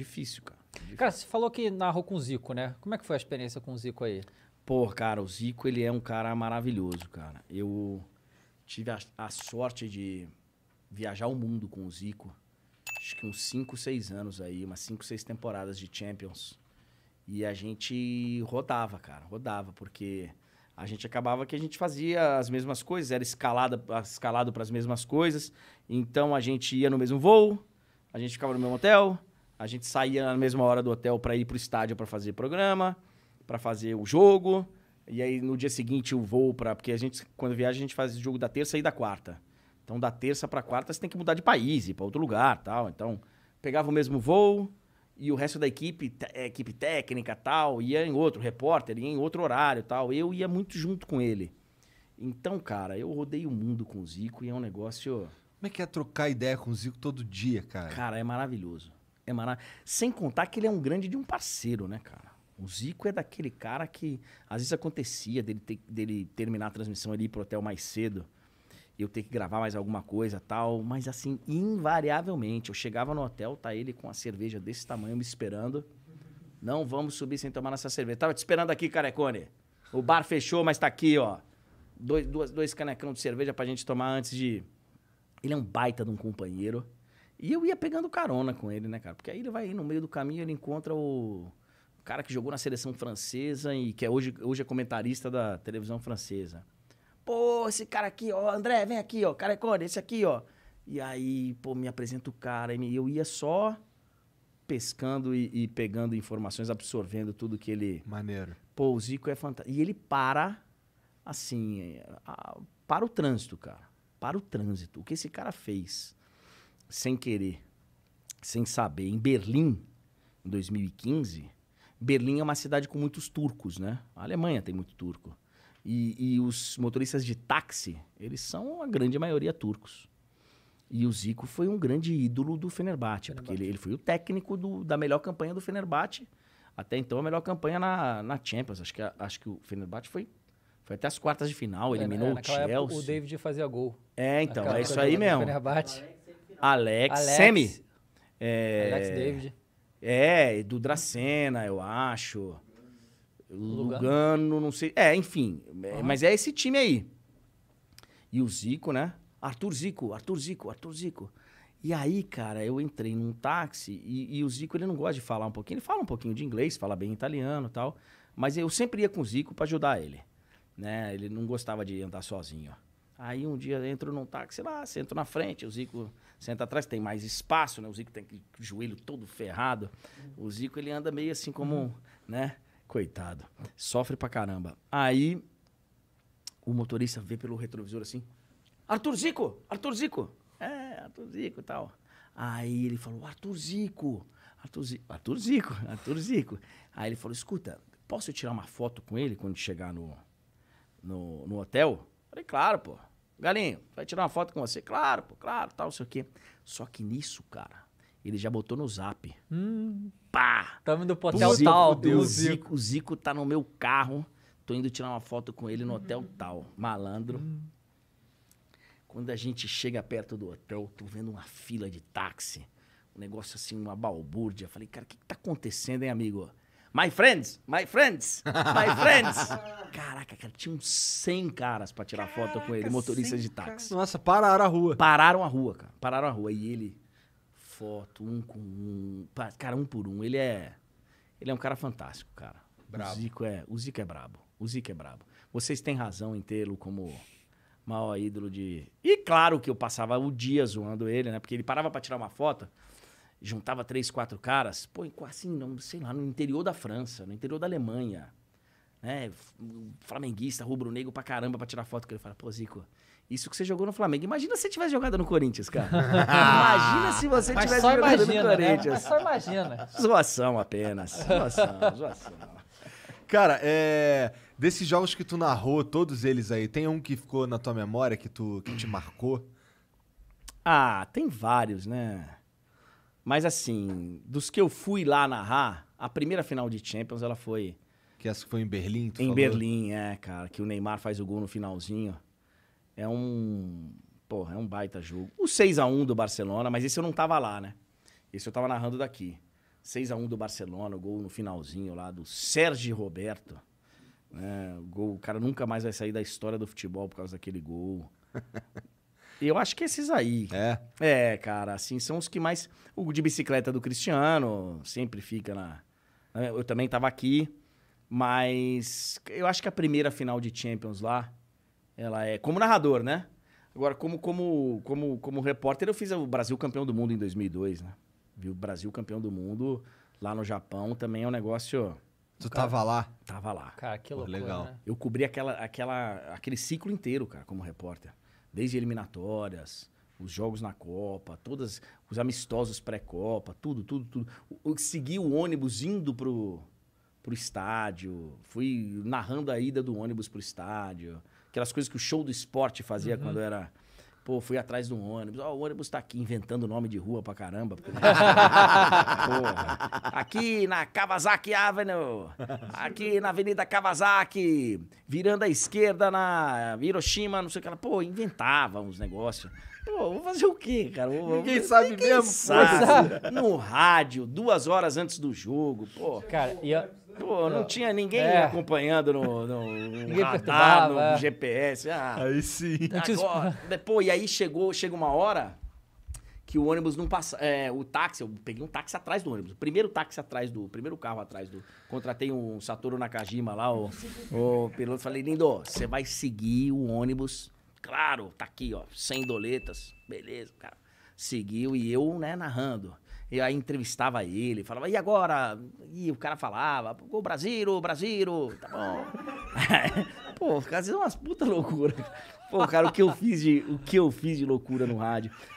Difícil, cara. Difícil. Cara, você falou que narrou com o Zico, né? Como é que foi a experiência com o Zico aí? Pô, cara, o Zico, ele é um cara maravilhoso, cara. Eu tive a, a sorte de viajar o mundo com o Zico. Acho que uns 5, 6 anos aí, umas 5, 6 temporadas de Champions. E a gente rodava, cara, rodava, porque a gente acabava que a gente fazia as mesmas coisas, era escalada, escalado para as mesmas coisas. Então a gente ia no mesmo voo, a gente ficava no mesmo hotel, a gente saía na mesma hora do hotel para ir pro estádio para fazer programa, para fazer o jogo. E aí no dia seguinte o voo para porque a gente quando viaja a gente faz o jogo da terça e da quarta. Então da terça para quarta você tem que mudar de país, ir para outro lugar, tal. Então pegava o mesmo voo e o resto da equipe, é, equipe técnica, tal, ia em outro repórter, ia em outro horário, tal. Eu ia muito junto com ele. Então, cara, eu rodei o mundo com o Zico e é um negócio Como é que é trocar ideia com o Zico todo dia, cara? Cara, é maravilhoso é maravilhoso. Sem contar que ele é um grande de um parceiro, né, cara? O Zico é daquele cara que às vezes acontecia dele, ter, dele terminar a transmissão ali pro hotel mais cedo, e eu ter que gravar mais alguma coisa tal, mas assim, invariavelmente, eu chegava no hotel, tá ele com a cerveja desse tamanho me esperando. Não vamos subir sem tomar nossa cerveja. Tava te esperando aqui, Carecone. O bar fechou, mas tá aqui, ó. Dois, dois canecão de cerveja pra gente tomar antes de. Ele é um baita de um companheiro. E eu ia pegando carona com ele, né, cara? Porque aí ele vai no meio do caminho, ele encontra o cara que jogou na seleção francesa e que é hoje, hoje é comentarista da televisão francesa. Pô, esse cara aqui, ó, André, vem aqui, ó, Carecone, esse aqui, ó. E aí, pô, me apresenta o cara. E eu ia só pescando e, e pegando informações, absorvendo tudo que ele. Maneiro. Pô, o Zico é fantástico. E ele para, assim, a, para o trânsito, cara. Para o trânsito. O que esse cara fez? sem querer, sem saber, em Berlim, em 2015, Berlim é uma cidade com muitos turcos, né? A Alemanha tem muito turco. E, e os motoristas de táxi, eles são a grande maioria turcos. E o Zico foi um grande ídolo do Fenerbahçe, Fenerbahçe. porque ele, ele, foi o técnico do, da melhor campanha do Fenerbahçe. Até então, a melhor campanha na, na Champions. Acho que, acho que o Fenerbahçe foi foi até as quartas de final, é, eliminou é, o Chelsea. Época, o David fazia gol. É, então, é isso aí mesmo. Fenerbahçe. Alex, Alex Semi. É, Alex David. É, do Dracena, eu acho. Lugano, Lugano não sei. É, enfim. Uhum. Mas é esse time aí. E o Zico, né? Arthur Zico, Arthur Zico, Arthur Zico. E aí, cara, eu entrei num táxi e, e, o Zico, ele não gosta de falar um pouquinho. Ele fala um pouquinho de inglês, fala bem italiano e tal. Mas eu sempre ia com o Zico para ajudar ele. Né? Ele não gostava de andar sozinho. Ó. Aí um dia entro num táxi lá, sento na frente, o Zico senta atrás, tem mais espaço, né? O Zico tem o joelho todo ferrado. O Zico, ele anda meio assim como, né? Coitado. Sofre pra caramba. Aí o motorista vê pelo retrovisor assim, Arthur Zico, Arthur Zico. É, Arthur Zico e tal. Aí ele falou, Arthur Zico, Arthur Zico, Arthur Zico, Arthur Zico. Aí ele falou, escuta, posso tirar uma foto com ele quando chegar no, no, no hotel? falei, claro, pô. Galinho, vai tirar uma foto com você? Claro, pô, claro, tal, sei o quê. Só que nisso, cara, ele já botou no zap. Hum. Pá! Tamo tá indo pro hotel Zico, tal. Deus. O, Zico, o Zico tá no meu carro. Tô indo tirar uma foto com ele no hotel hum. tal. Malandro. Hum. Quando a gente chega perto do hotel, tô vendo uma fila de táxi. Um negócio assim, uma balbúrdia. Falei, cara, o que, que tá acontecendo, hein, amigo? My friends, my friends, my friends. Caraca, cara, tinham 100 caras pra tirar Caraca, foto com ele, motoristas de táxi. Nossa, pararam a rua. Pararam a rua, cara. Pararam a rua. E ele, foto, um com um. Cara, um por um. Ele é. Ele é um cara fantástico, cara. Bravo. O Zico é, o Zico é brabo. O Zico é brabo. Vocês têm razão em tê-lo como maior ídolo de. E claro que eu passava o dia zoando ele, né? Porque ele parava pra tirar uma foto juntava três, quatro caras, pô, assim, não, sei lá, no interior da França, no interior da Alemanha, né? Flamenguista, rubro-negro pra caramba pra tirar foto com ele. Fala, pô, Zico, isso que você jogou no Flamengo. Imagina se você tivesse jogado no Corinthians, cara. imagina se você Mas tivesse jogado imagina, no né? Corinthians. Né? Mas só imagina. Zoação apenas. Zoação, zoação. Cara, é, desses jogos que tu narrou, todos eles aí, tem um que ficou na tua memória, que, tu, que te marcou? Ah, tem vários, né? Mas assim, dos que eu fui lá narrar, a primeira final de Champions, ela foi. Que essa foi em Berlim, tu Em falou? Berlim, é, cara. Que o Neymar faz o gol no finalzinho. É um. Porra, é um baita jogo. O 6 a 1 do Barcelona, mas esse eu não tava lá, né? Esse eu tava narrando daqui. 6 a 1 do Barcelona, o gol no finalzinho lá do Sérgio Roberto. É, gol, o cara nunca mais vai sair da história do futebol por causa daquele gol. Eu acho que esses aí. É. É, cara, assim, são os que mais. O de bicicleta do Cristiano sempre fica na. Né, eu também tava aqui, mas eu acho que a primeira final de Champions lá, ela é. Como narrador, né? Agora, como, como, como, como repórter, eu fiz o Brasil campeão do mundo em 2002, né? Viu o Brasil campeão do mundo lá no Japão também é um negócio. Tu cara, tava lá? Tava lá. Cara, que loucura. Legal. Né? Eu cobri aquela, aquela, aquele ciclo inteiro, cara, como repórter. Desde eliminatórias, os jogos na Copa, todos os amistosos pré-Copa, tudo, tudo, tudo. Eu segui o ônibus indo pro, pro estádio, fui narrando a ida do ônibus pro estádio, aquelas coisas que o show do esporte fazia uhum. quando era Pô, fui atrás de um ônibus. Ó, oh, o ônibus tá aqui inventando nome de rua pra caramba. Porra. Aqui na Kawasaki Avenue. Aqui na Avenida Kawasaki. Virando à esquerda na Hiroshima, não sei o que lá. Pô, inventava uns negócios. Pô, vou fazer o quê, cara? Vou, ninguém vou... sabe ninguém mesmo. Sabe. No rádio, duas horas antes do jogo. Pô. Cara, e eu... Pô, não é. tinha ninguém é. acompanhando no, no, radar, no é. GPS. Ah, aí sim. Agora, pô, e aí chegou, chega uma hora que o ônibus não passa. É, o táxi, eu peguei um táxi atrás do ônibus. O primeiro táxi atrás do. primeiro carro atrás do. Contratei um Satoru Nakajima lá, o, o piloto. Falei, lindo, você vai seguir o ônibus. Claro, tá aqui, ó, sem doletas. Beleza, cara. Seguiu e eu, né, narrando. E aí entrevistava ele, falava, e agora? E o cara falava, o o Brasil tá bom. Pô, às vezes é umas puta loucura. Pô, cara, o que eu fiz de, o que eu fiz de loucura no rádio.